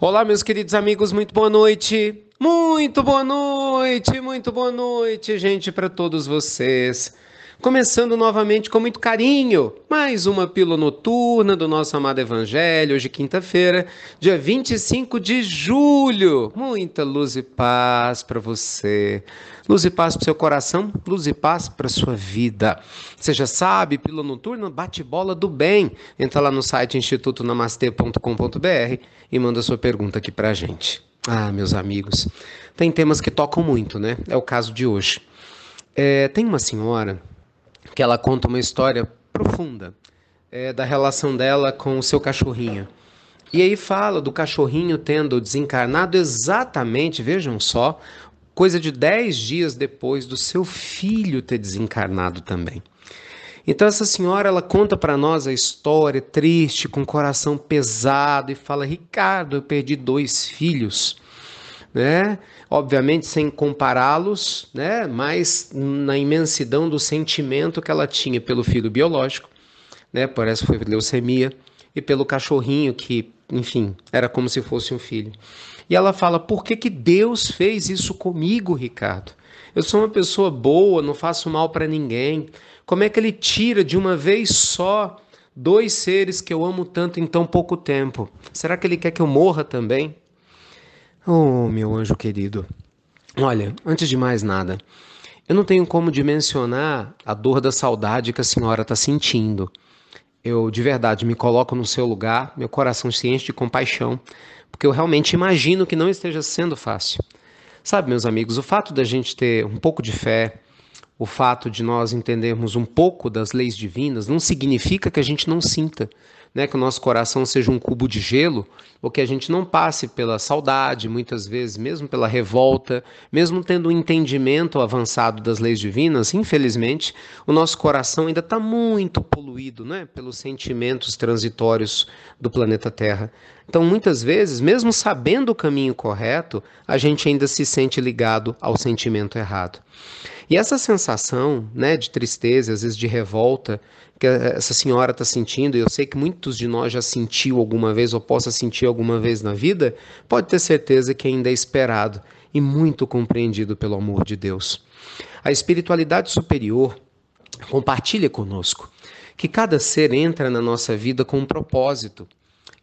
Olá, meus queridos amigos, muito boa noite. Muito boa noite, muito boa noite, gente, para todos vocês. Começando novamente com muito carinho, mais uma pílula noturna do nosso amado Evangelho, hoje quinta-feira, dia 25 de julho. Muita luz e paz para você, luz e paz para seu coração, luz e paz para sua vida. Você já sabe, pílula noturna, bate-bola do bem. Entra lá no site institutonamastê.com.br e manda sua pergunta aqui para gente. Ah, meus amigos, tem temas que tocam muito, né? É o caso de hoje. É, tem uma senhora que ela conta uma história profunda é, da relação dela com o seu cachorrinho. E aí fala do cachorrinho tendo desencarnado exatamente, vejam só, coisa de 10 dias depois do seu filho ter desencarnado também. Então essa senhora, ela conta para nós a história triste, com o coração pesado e fala: "Ricardo, eu perdi dois filhos né? Obviamente sem compará-los, né? Mas na imensidão do sentimento que ela tinha pelo filho biológico, né? Por essa foi leucemia e pelo cachorrinho que, enfim, era como se fosse um filho. E ela fala: "Por que que Deus fez isso comigo, Ricardo? Eu sou uma pessoa boa, não faço mal para ninguém. Como é que ele tira de uma vez só dois seres que eu amo tanto em tão pouco tempo? Será que ele quer que eu morra também?" Oh, meu anjo querido. Olha, antes de mais nada, eu não tenho como dimensionar a dor da saudade que a senhora está sentindo. Eu, de verdade, me coloco no seu lugar, meu coração se enche de compaixão, porque eu realmente imagino que não esteja sendo fácil. Sabe, meus amigos, o fato da gente ter um pouco de fé, o fato de nós entendermos um pouco das leis divinas, não significa que a gente não sinta né, que o nosso coração seja um cubo de gelo, ou que a gente não passe pela saudade, muitas vezes, mesmo pela revolta, mesmo tendo um entendimento avançado das leis divinas, infelizmente, o nosso coração ainda está muito poluído né, pelos sentimentos transitórios do planeta Terra. Então, muitas vezes, mesmo sabendo o caminho correto, a gente ainda se sente ligado ao sentimento errado. E essa sensação né, de tristeza, às vezes de revolta, que essa senhora está sentindo, e eu sei que muitos de nós já sentiu alguma vez ou possa sentir alguma vez na vida, pode ter certeza que ainda é esperado e muito compreendido pelo amor de Deus. A espiritualidade superior compartilha conosco que cada ser entra na nossa vida com um propósito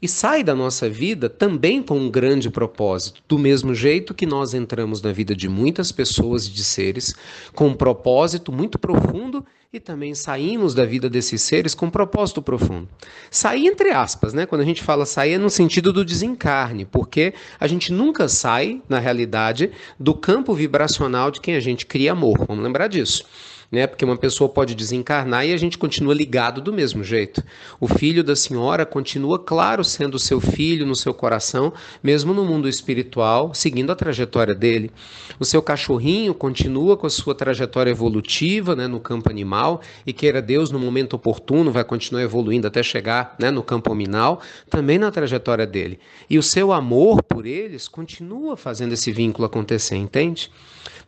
e sai da nossa vida também com um grande propósito, do mesmo jeito que nós entramos na vida de muitas pessoas e de seres com um propósito muito profundo e também saímos da vida desses seres com um propósito profundo. Sair entre aspas, né? Quando a gente fala sair é no sentido do desencarne, porque a gente nunca sai, na realidade, do campo vibracional de quem a gente cria amor. Vamos lembrar disso né? Porque uma pessoa pode desencarnar e a gente continua ligado do mesmo jeito. O filho da senhora continua, claro, sendo seu filho no seu coração, mesmo no mundo espiritual, seguindo a trajetória dele. O seu cachorrinho continua com a sua trajetória evolutiva, né, no campo animal, e queira Deus no momento oportuno vai continuar evoluindo até chegar, né, no campo ominal, também na trajetória dele. E o seu amor por eles continua fazendo esse vínculo acontecer, entende?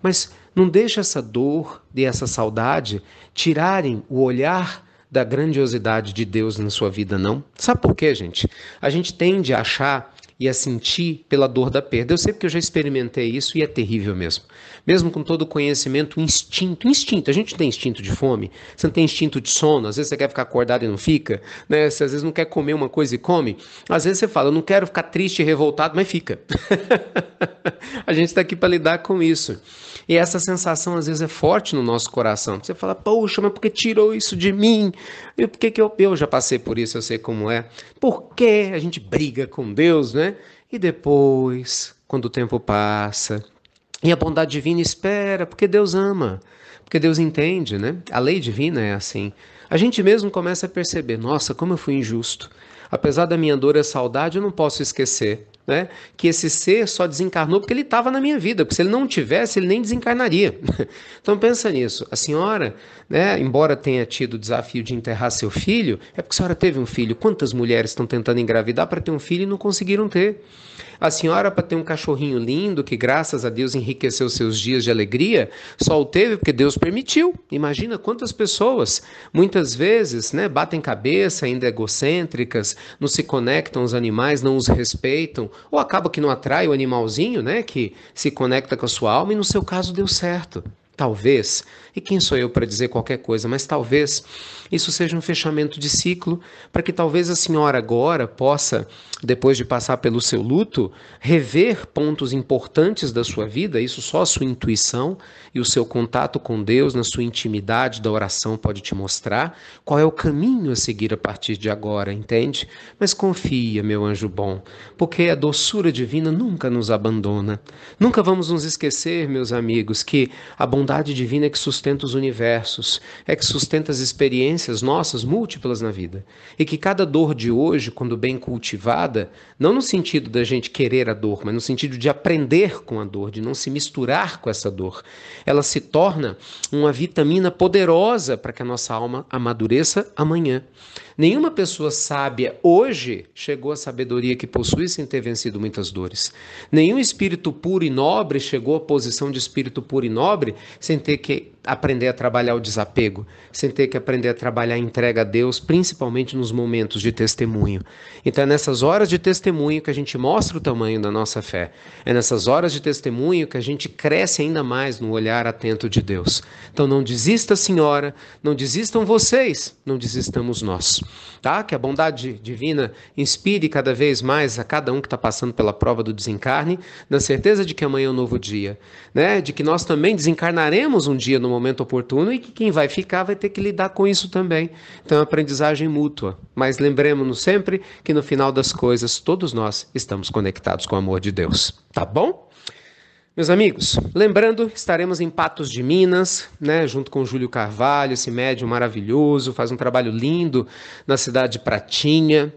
Mas não deixa essa dor e essa saudade tirarem o olhar da grandiosidade de Deus na sua vida, não. Sabe por quê, gente? A gente tende a achar a sentir pela dor da perda. Eu sei porque eu já experimentei isso e é terrível mesmo. Mesmo com todo o conhecimento, instinto, instinto. A gente tem instinto de fome, você não tem instinto de sono, às vezes você quer ficar acordado e não fica, né? Você às vezes não quer comer uma coisa e come. Às vezes você fala, eu não quero ficar triste e revoltado, mas fica. a gente está aqui para lidar com isso. E essa sensação às vezes é forte no nosso coração. Você fala, poxa, mas por que tirou isso de mim? E por que, que eu, eu já passei por isso, eu sei como é. Por que a gente briga com Deus, né? E depois, quando o tempo passa, e a bondade divina espera, porque Deus ama, porque Deus entende, né? A lei divina é assim. A gente mesmo começa a perceber: nossa, como eu fui injusto. Apesar da minha dor e saudade, eu não posso esquecer né? Que esse ser só desencarnou porque ele estava na minha vida, porque se ele não tivesse, ele nem desencarnaria. Então pensa nisso. A senhora, né, embora tenha tido o desafio de enterrar seu filho, é porque a senhora teve um filho. Quantas mulheres estão tentando engravidar para ter um filho e não conseguiram ter? A senhora, para ter um cachorrinho lindo, que graças a Deus enriqueceu seus dias de alegria, só o teve porque Deus permitiu. Imagina quantas pessoas, muitas vezes, né, batem cabeça, ainda egocêntricas, não se conectam aos animais, não os respeitam, ou acaba que não atrai o animalzinho, né, que se conecta com a sua alma e no seu caso deu certo. Talvez, e quem sou eu para dizer qualquer coisa, mas talvez isso seja um fechamento de ciclo para que talvez a senhora agora possa, depois de passar pelo seu luto, rever pontos importantes da sua vida, isso só a sua intuição e o seu contato com Deus na sua intimidade da oração pode te mostrar qual é o caminho a seguir a partir de agora, entende? Mas confia, meu anjo bom, porque a doçura divina nunca nos abandona. Nunca vamos nos esquecer, meus amigos, que a bondade bondade divina é que sustenta os universos, é que sustenta as experiências nossas múltiplas na vida. E que cada dor de hoje, quando bem cultivada, não no sentido da gente querer a dor, mas no sentido de aprender com a dor, de não se misturar com essa dor, ela se torna uma vitamina poderosa para que a nossa alma amadureça amanhã. Nenhuma pessoa sábia hoje chegou à sabedoria que possui sem ter vencido muitas dores. Nenhum espírito puro e nobre chegou à posição de espírito puro e nobre sem ter que aprender a trabalhar o desapego, sem ter que aprender a trabalhar a entrega a Deus, principalmente nos momentos de testemunho. Então é nessas horas de testemunho que a gente mostra o tamanho da nossa fé. É nessas horas de testemunho que a gente cresce ainda mais no olhar atento de Deus. Então não desista, Senhora, não desistam vocês, não desistamos nós. Tá? Que a bondade divina inspire cada vez mais a cada um que está passando pela prova do desencarne, na certeza de que amanhã é um novo dia, né? De que nós também desencarnaremos um dia no momento oportuno e que quem vai ficar vai ter que lidar com isso também. Então é uma aprendizagem mútua. Mas lembremos-nos sempre que no final das coisas todos nós estamos conectados com o amor de Deus. Tá bom? Meus amigos, lembrando, estaremos em Patos de Minas, né, junto com o Júlio Carvalho, esse médium maravilhoso, faz um trabalho lindo na cidade de Pratinha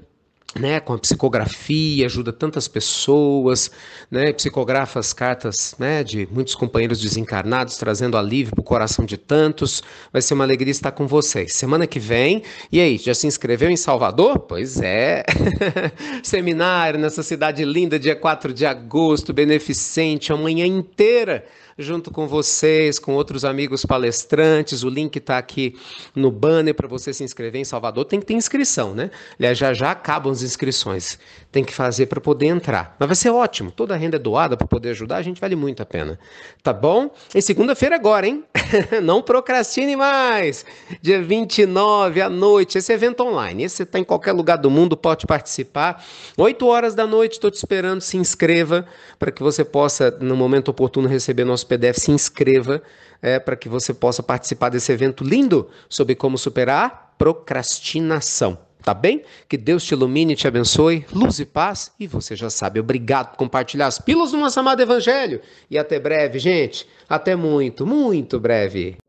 né, com a psicografia, ajuda tantas pessoas, né, psicografa as cartas né, de muitos companheiros desencarnados, trazendo alívio para o coração de tantos. Vai ser uma alegria estar com vocês. Semana que vem, e aí, já se inscreveu em Salvador? Pois é! Seminário nessa cidade linda, dia 4 de agosto, beneficente, amanhã inteira junto com vocês, com outros amigos palestrantes. O link está aqui no banner para você se inscrever em Salvador. Tem que ter inscrição, né? Aliás, já já acabam as inscrições. Tem que fazer para poder entrar. Mas vai ser ótimo. Toda a renda é doada para poder ajudar, a gente vale muito a pena. Tá bom? É segunda-feira agora, hein? Não procrastine mais. Dia 29 à noite, esse evento online. Esse está em qualquer lugar do mundo, pode participar. 8 horas da noite, estou te esperando. Se inscreva para que você possa, no momento oportuno, receber nosso nosso PDF, se inscreva é, para que você possa participar desse evento lindo sobre como superar a procrastinação. Tá bem? Que Deus te ilumine, te abençoe, luz e paz. E você já sabe, obrigado por compartilhar as pílulas do nosso amado Evangelho. E até breve, gente. Até muito, muito breve.